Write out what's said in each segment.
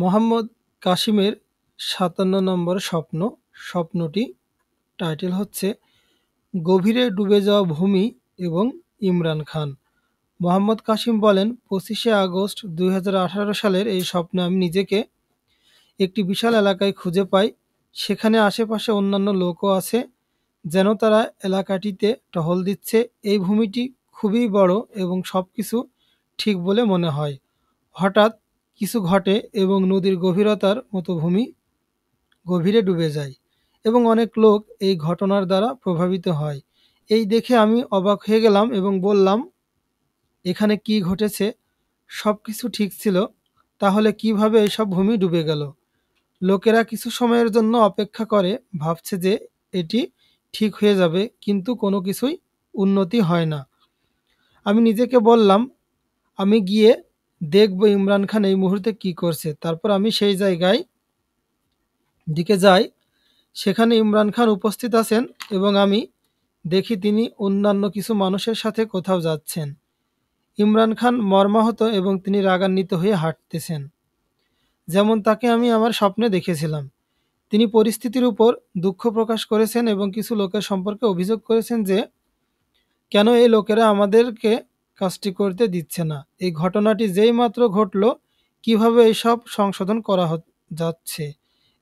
মোহাম্মদ কাসিমের সাতান্ন নম্বর স্বপ্ন স্বপ্নটি টাইটেল হচ্ছে গভীরে ডুবে যাওয়া ভূমি এবং ইমরান খান মোহাম্মদ কাসিম বলেন পঁচিশে আগস্ট দুই সালের এই স্বপ্নে আমি নিজেকে একটি বিশাল এলাকায় খুঁজে পাই সেখানে আশেপাশে অন্যান্য লোকও আছে যেন তারা এলাকাটিতে টহল দিচ্ছে এই ভূমিটি খুবই বড় এবং সব কিছু ঠিক বলে মনে হয় হঠাৎ কিছু ঘটে এবং নদীর গভীরতার মতো ভূমি গভীরে ডুবে যায় এবং অনেক লোক এই ঘটনার দ্বারা প্রভাবিত হয় এই দেখে আমি অবাক হয়ে গেলাম এবং বললাম এখানে কি ঘটেছে সব কিছু ঠিক ছিল তাহলে কিভাবে এসব ভূমি ডুবে গেল লোকেরা কিছু সময়ের জন্য অপেক্ষা করে ভাবছে যে এটি ঠিক হয়ে যাবে কিন্তু কোনো কিছুই উন্নতি হয় না আমি নিজেকে বললাম আমি গিয়ে দেখব ইমরান খান এই মুহূর্তে কি করছে তারপর আমি সেই জায়গায় দিকে যাই সেখানে ইমরান খান উপস্থিত আছেন এবং আমি দেখি তিনি অন্যান্য কিছু মানুষের সাথে কোথাও যাচ্ছেন ইমরান খান মর্মাহত এবং তিনি রাগান্বিত হয়ে হাঁটতেছেন যেমন তাকে আমি আমার স্বপ্নে দেখেছিলাম তিনি পরিস্থিতির উপর দুঃখ প্রকাশ করেছেন এবং কিছু লোকের সম্পর্কে অভিযোগ করেছেন যে কেন এই লোকেরা আমাদেরকে কাজটি করতে দিচ্ছে না এই ঘটনাটি যেই মাত্র ঘটল কিভাবে এই সব সংশোধন করা যাচ্ছে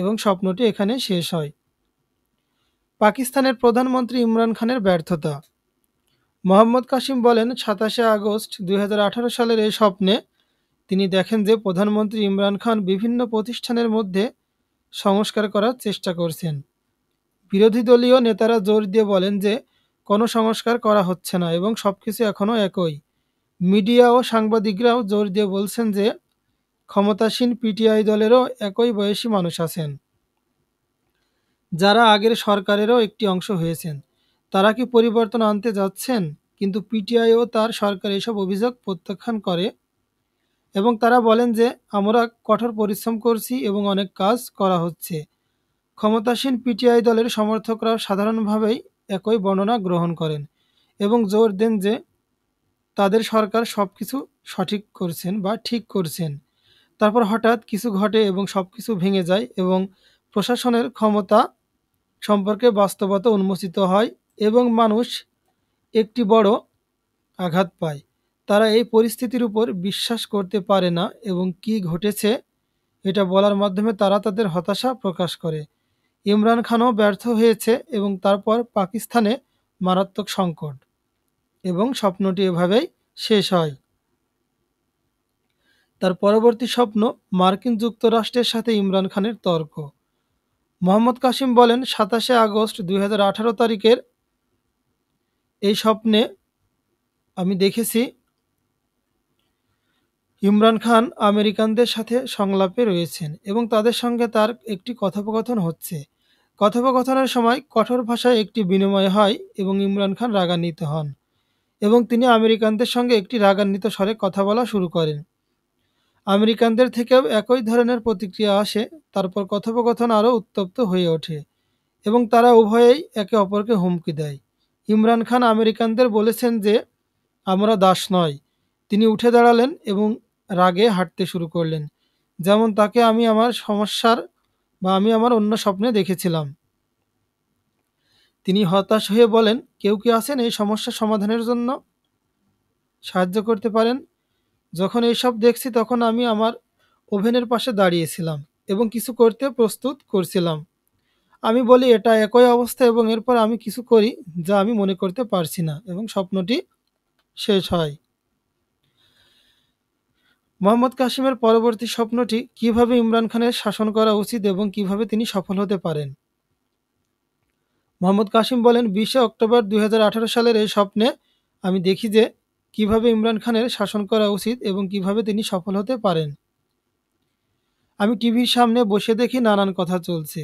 এবং স্বপ্নটি এখানে শেষ হয় পাকিস্তানের প্রধানমন্ত্রী ইমরান খানের ব্যর্থতা মোহাম্মদ কাসিম বলেন সাতাশে আগস্ট দুই সালের এই স্বপ্নে তিনি দেখেন যে প্রধানমন্ত্রী ইমরান খান বিভিন্ন প্রতিষ্ঠানের মধ্যে সংস্কার করার চেষ্টা করছেন বিরোধী দলীয় নেতারা জোর দিয়ে বলেন যে কোনো সংস্কার করা হচ্ছে না এবং সব কিছু এখনও একই মিডিয়া ও সাংবাদিকরাও জোর দিয়ে বলছেন যে ক্ষমতাসীন পিটিআই দলেরও একই বয়সী মানুষ আছেন যারা আগের সরকারেরও একটি অংশ হয়েছেন তারা কি পরিবর্তন আনতে যাচ্ছেন কিন্তু পিটিআই ও তার সরকার এসব অভিযোগ প্রত্যাখ্যান করে এবং তারা বলেন যে আমরা কঠোর পরিশ্রম করছি এবং অনেক কাজ করা হচ্ছে ক্ষমতাসীন পিটিআই দলের সমর্থকরা সাধারণভাবেই একই বর্ণনা গ্রহণ করেন এবং জোর দেন যে তাদের সরকার সব কিছু সঠিক করছেন বা ঠিক করছেন তারপর হঠাৎ কিছু ঘটে এবং সব কিছু ভেঙে যায় এবং প্রশাসনের ক্ষমতা সম্পর্কে বাস্তবতা উন্মোচিত হয় এবং মানুষ একটি বড় আঘাত পায় তারা এই পরিস্থিতির উপর বিশ্বাস করতে পারে না এবং কি ঘটেছে এটা বলার মাধ্যমে তারা তাদের হতাশা প্রকাশ করে ইমরান খানও ব্যর্থ হয়েছে এবং তারপর পাকিস্তানে মারাত্মক সংকট এবং স্বপ্নটি এভাবেই শেষ হয় তার পরবর্তী স্বপ্ন মার্কিন যুক্তরাষ্ট্রের সাথে ইমরান খানের তর্ক মোহাম্মদ কাসিম বলেন সাতাশে আগস্ট দুই তারিখের এই স্বপ্নে আমি দেখেছি ইমরান খান আমেরিকানদের সাথে সংলাপে রয়েছেন এবং তাদের সঙ্গে তার একটি কথোপকথন হচ্ছে কথোপকথনের সময় কঠোর ভাষায় একটি বিনিময় হয় এবং ইমরান খান রাগান্বিত হন এবং তিনি আমেরিকানদের সঙ্গে একটি রাগান্বিত স্বরে কথা বলা শুরু করেন আমেরিকানদের থেকেও একই ধরনের প্রতিক্রিয়া আসে তারপর কথোপকথন আরও উত্তপ্ত হয়ে ওঠে এবং তারা উভয়েই একে অপরকে হুমকি দেয় ইমরান খান আমেরিকানদের বলেছেন যে আমরা দাস নয় তিনি উঠে দাঁড়ালেন এবং রাগে হাঁটতে শুরু করলেন যেমন তাকে আমি আমার সমস্যার বা আমি আমার অন্য স্বপ্নে দেখেছিলাম তিনি হতাশ হয়ে বলেন কেউ কি আছেন এই সমস্যা সমাধানের জন্য সাহায্য করতে পারেন যখন এইসব দেখছি তখন আমি আমার ওভেনের পাশে দাঁড়িয়েছিলাম এবং কিছু করতে প্রস্তুত করছিলাম আমি বলি এটা একই অবস্থা এবং এরপর আমি কিছু করি যা আমি মনে করতে পারছি না এবং স্বপ্নটি শেষ হয় মোহাম্মদ কাসিমের পরবর্তী স্বপ্নটি কিভাবে ইমরান খানের শাসন করা উচিত এবং কিভাবে তিনি সফল হতে পারেন মোহাম্মদ কাসিম বলেন বিশে অক্টোবর দুই সালের এই স্বপ্নে আমি দেখি যে কিভাবে ইমরান খানের শাসন করা উচিত এবং কিভাবে তিনি সফল হতে পারেন আমি টিভির সামনে বসে দেখি নানান কথা চলছে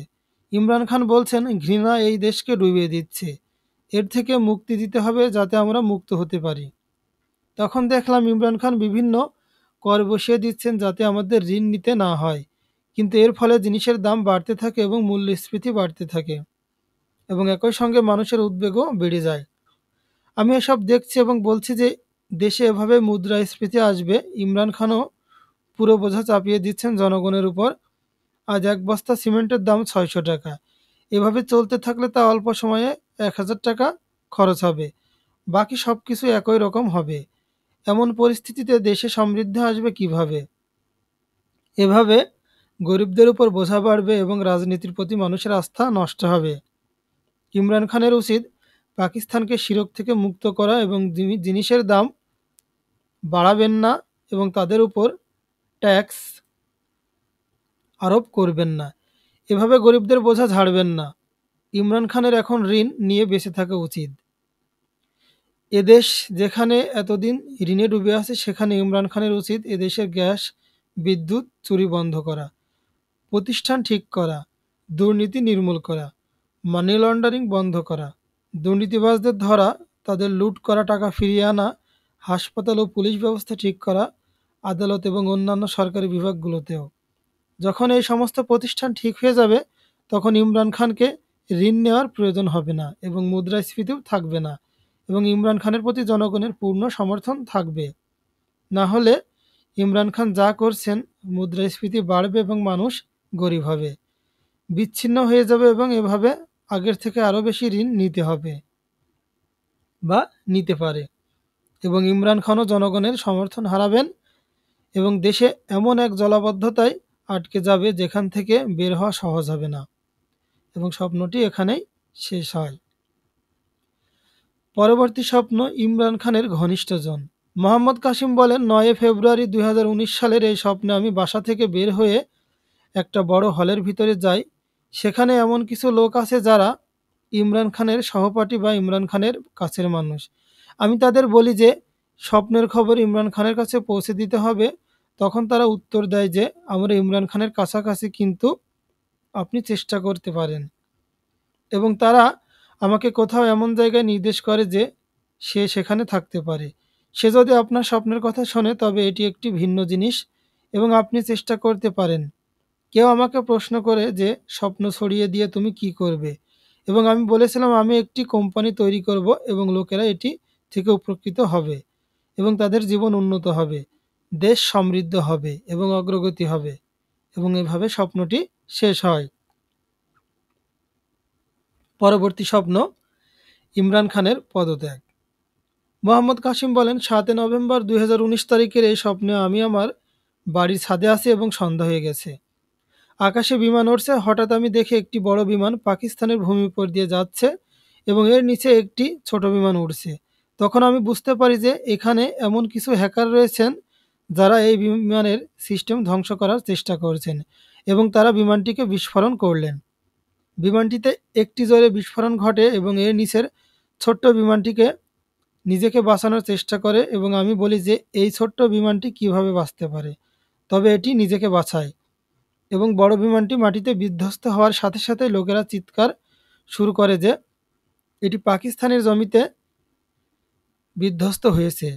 ইমরান খান বলছেন ঘৃণা এই দেশকে ডুবিয়ে দিচ্ছে এর থেকে মুক্তি দিতে হবে যাতে আমরা মুক্ত হতে পারি তখন দেখলাম ইমরান খান বিভিন্ন কর বসিয়ে দিচ্ছেন যাতে আমাদের ঋণ নিতে না হয় কিন্তু এর ফলে জিনিসের দাম বাড়তে থাকে এবং মূল্যস্ফীতি বাড়তে থাকে এবং একই সঙ্গে মানুষের উদ্বেগও বেড়ে যায় আমি এসব দেখছি এবং বলছি যে দেশে এভাবে মুদ্রাস্ফীতি আসবে ইমরান খানও পুরো বোঝা চাপিয়ে দিচ্ছেন জনগণের উপর আজ এক বস্তা সিমেন্টের দাম ছয়শো টাকা এভাবে চলতে থাকলে তা অল্প সময়ে এক হাজার টাকা খরচ হবে বাকি সব কিছু একই রকম হবে এমন পরিস্থিতিতে দেশে সমৃদ্ধি আসবে কিভাবে এভাবে গরিবদের উপর বোঝা বাড়বে এবং রাজনীতির প্রতি মানুষের আস্থা নষ্ট হবে ইমরান খানের উচিত পাকিস্তানকে শিরক থেকে মুক্ত করা এবং জিনিসের দাম বাড়াবেন না এবং তাদের উপর ট্যাক্স আরোপ করবেন না এভাবে গরিবদের বোঝা ঝাড়বেন না ইমরান খানের এখন ঋণ নিয়ে বেঁচে থাকা উচিত এদেশ যেখানে এতদিন ঋণে ডুবে আছে সেখানে ইমরান খানের উচিত এদেশের গ্যাস বিদ্যুৎ চুরি বন্ধ করা প্রতিষ্ঠান ঠিক করা দুর্নীতি নির্মূল করা মানি লন্ডারিং বন্ধ করা দুর্নীতিবাজদের ধরা তাদের লুট করা টাকা ফিরিয়ে আনা হাসপাতাল ও পুলিশ ব্যবস্থা ঠিক করা আদালত এবং অন্যান্য সরকারি বিভাগগুলোতেও যখন এই সমস্ত প্রতিষ্ঠান ঠিক হয়ে যাবে তখন ইমরান খানকে ঋণ নেওয়ার প্রয়োজন হবে না এবং মুদ্রাস্ফীতিও থাকবে না এবং ইমরান খানের প্রতি জনগণের পূর্ণ সমর্থন থাকবে না হলে ইমরান খান যা করছেন মুদ্রাস্ফীতি বাড়বে এবং মানুষ গরিব হবে বিচ্ছিন্ন হয়ে যাবে এবং এভাবে আগের থেকে আরও বেশি ঋণ নিতে হবে বা নিতে পারে এবং ইমরান খানও জনগণের সমর্থন হারাবেন এবং দেশে এমন এক জলাবদ্ধতায় আটকে যাবে যেখান থেকে বের হওয়া সহজ হবে না এবং স্বপ্নটি এখানেই শেষ হয় পরবর্তী স্বপ্ন ইমরান খানের ঘনিষ্ঠজন মোহাম্মদ কাসিম বলেন নয় ফেব্রুয়ারি দুই সালের এই স্বপ্নে আমি বাসা থেকে বের হয়ে একটা বড় হলের ভিতরে যাই সেখানে এমন কিছু লোক আছে যারা ইমরান খানের সহপাঠী বা ইমরান খানের কাছের মানুষ আমি তাদের বলি যে স্বপ্নের খবর ইমরান খানের কাছে পৌঁছে দিতে হবে তখন তারা উত্তর দেয় যে আমরা ইমরান খানের কাছাকাছি কিন্তু আপনি চেষ্টা করতে পারেন এবং তারা আমাকে কোথাও এমন জায়গায় নির্দেশ করে যে সে সেখানে থাকতে পারে সে যদি আপনার স্বপ্নের কথা শোনে তবে এটি একটি ভিন্ন জিনিস এবং আপনি চেষ্টা করতে পারেন কেউ আমাকে প্রশ্ন করে যে স্বপ্ন ছড়িয়ে দিয়ে তুমি কি করবে এবং আমি বলেছিলাম আমি একটি কোম্পানি তৈরি করব এবং লোকেরা এটি থেকে উপকৃত হবে এবং তাদের জীবন উন্নত হবে দেশ সমৃদ্ধ হবে এবং অগ্রগতি হবে এবং এভাবে স্বপ্নটি শেষ হয় পরবর্তী স্বপ্ন ইমরান খানের পদত্যাগ মোহাম্মদ কাসিম বলেন সাতই নভেম্বর দুই তারিখের এই স্বপ্নে আমি আমার বাড়ির ছাদে আছি এবং সন্ধ্যা হয়ে গেছে আকাশে বিমান ওঠছে হঠাৎ আমি দেখে একটি বড় বিমান পাকিস্তানের ভূমি উপর দিয়ে যাচ্ছে এবং এর নিচে একটি ছোট বিমান উঠছে তখন আমি বুঝতে পারি যে এখানে এমন কিছু হ্যাকার রয়েছেন যারা এই বিমানের সিস্টেম ধ্বংস করার চেষ্টা করছেন এবং তারা বিমানটিকে বিস্ফোরণ করলেন বিমানটিতে একটি জোরে বিস্ফোরণ ঘটে এবং এর নিচের ছোট্ট বিমানটিকে নিজেকে বাঁচানোর চেষ্টা করে এবং আমি বলি যে এই ছোট্ট বিমানটি কিভাবে বাঁচতে পারে তবে এটি নিজেকে বাঁচায় এবং বড় বিমানটি মাটিতে বিধ্বস্ত হওয়ার সাথে সাথে লোকেরা চিৎকার শুরু করে যে এটি পাকিস্তানের জমিতে বিধ্বস্ত হয়েছে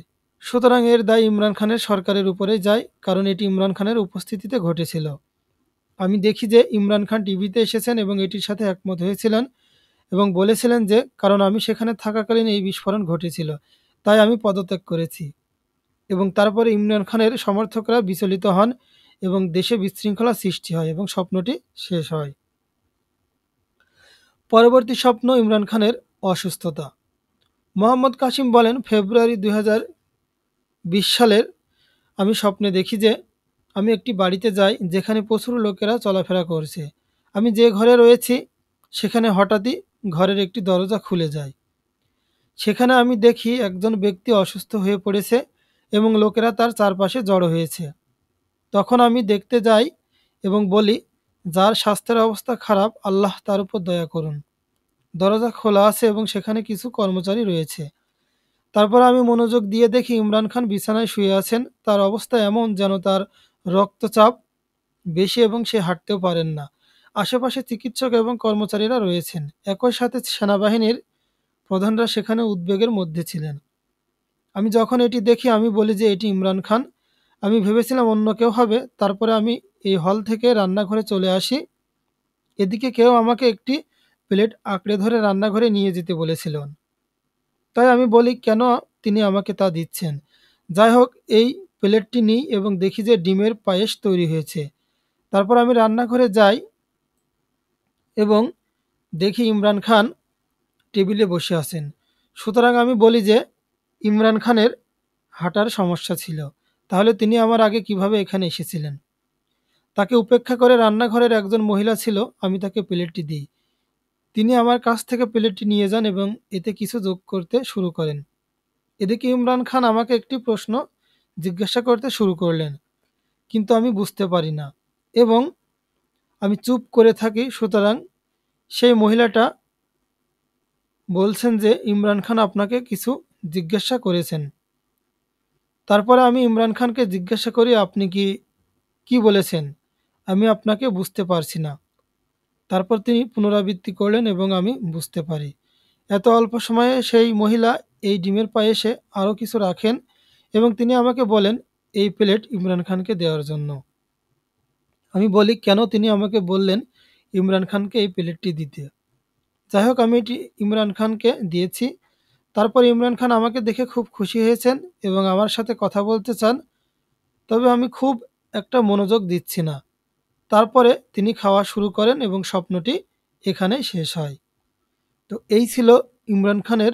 সুতরাং এর দায় ইমরান খানের সরকারের উপরে যায় কারণ এটি ইমরান খানের উপস্থিতিতে ঘটেছিল আমি দেখি যে ইমরান খান টিভিতে এসেছেন এবং এটির সাথে একমত হয়েছিলেন এবং বলেছিলেন যে কারণ আমি সেখানে থাকাকালীন এই বিস্ফোরণ ঘটেছিল তাই আমি পদত্যাগ করেছি এবং তারপরে ইমরান খানের সমর্থকরা বিচলিত হন এবং দেশে বিশৃঙ্খলা সৃষ্টি হয় এবং স্বপ্নটি শেষ হয় পরবর্তী স্বপ্ন ইমরান খানের অসুস্থতা মোহাম্মদ কাসিম বলেন ফেব্রুয়ারি দুই সালের আমি স্বপ্নে দেখি যে আমি একটি বাড়িতে যাই যেখানে প্রচুর লোকেরা চলাফেরা করছে আমি যে ঘরে রয়েছি সেখানে হঠাৎই ঘরের একটি দরজা খুলে যায় সেখানে আমি দেখি একজন ব্যক্তি অসুস্থ হয়ে পড়েছে এবং লোকেরা তার চারপাশে জড়ো হয়েছে তখন আমি দেখতে যাই এবং বলি যার স্বাস্থ্যের অবস্থা খারাপ আল্লাহ তার উপর দয়া করুন দরজা খোলা আছে এবং সেখানে কিছু কর্মচারী রয়েছে তারপর আমি মনোযোগ দিয়ে দেখি ইমরান খান বিছানায় শুয়ে আছেন তার অবস্থা এমন যেন তার রক্তচাপ বেশি এবং সে হাঁটতেও পারেন না আশেপাশে চিকিৎসক এবং কর্মচারীরা রয়েছেন একই সাথে সেনাবাহিনীর প্রধানরা সেখানে উদ্বেগের মধ্যে ছিলেন আমি যখন এটি দেখি আমি বলি যে এটি ইমরান খান আমি ভেবেছিলাম অন্য কেউ হবে তারপরে আমি এই হল থেকে রান্নাঘরে চলে আসি এদিকে কেউ আমাকে একটি প্লেট আঁকড়ে ধরে রান্নাঘরে নিয়ে যেতে বলেছিলেন তাই আমি বলি কেন তিনি আমাকে তা দিচ্ছেন যাই হোক এই প্লেটটি নিই এবং দেখি যে ডিমের পায়েস তৈরি হয়েছে তারপর আমি রান্নাঘরে যাই এবং দেখি ইমরান খান টেবিলে বসে আছেন সুতরাং আমি বলি যে ইমরান খানের হাঁটার সমস্যা ছিল তাহলে তিনি আমার আগে কিভাবে এখানে এসেছিলেন তাকে উপেক্ষা করে রান্নাঘরের একজন মহিলা ছিল আমি তাকে প্লেটটি দিই তিনি আমার কাছ থেকে প্লেটটি নিয়ে যান এবং এতে কিছু যোগ করতে শুরু করেন এদিকে ইমরান খান আমাকে একটি প্রশ্ন জিজ্ঞাসা করতে শুরু করলেন কিন্তু আমি বুঝতে পারি না এবং আমি চুপ করে থাকি সুতরাং সেই মহিলাটা বলছেন যে ইমরান খান আপনাকে কিছু জিজ্ঞাসা করেছেন তারপরে আমি ইমরান খানকে জিজ্ঞাসা করি আপনি কি কি বলেছেন আমি আপনাকে বুঝতে পারছি না তারপর তিনি পুনরাবৃত্তি করলেন এবং আমি বুঝতে পারি এত অল্প সময়ে সেই মহিলা এই ডিমের পায়ে এসে আরও কিছু রাখেন এবং তিনি আমাকে বলেন এই প্লেট ইমরান খানকে দেওয়ার জন্য আমি বলি কেন তিনি আমাকে বললেন ইমরান খানকে এই প্লেটটি দিতে যাই হোক আমি এটি ইমরান খানকে দিয়েছি তারপর ইমরান খান আমাকে দেখে খুব খুশি হয়েছেন এবং আমার সাথে কথা বলতে চান তবে আমি খুব একটা মনোযোগ দিচ্ছি না তারপরে তিনি খাওয়া শুরু করেন এবং স্বপ্নটি এখানে শেষ হয় তো এই ছিল ইমরান খানের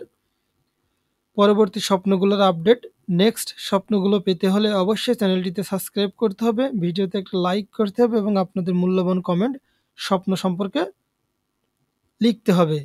পরবর্তী স্বপ্নগুলোর আপডেট নেক্সট স্বপ্নগুলো পেতে হলে অবশ্যই চ্যানেলটিতে সাবস্ক্রাইব করতে হবে ভিডিওতে একটা লাইক করতে হবে এবং আপনাদের মূল্যবান কমেন্ট স্বপ্ন সম্পর্কে লিখতে হবে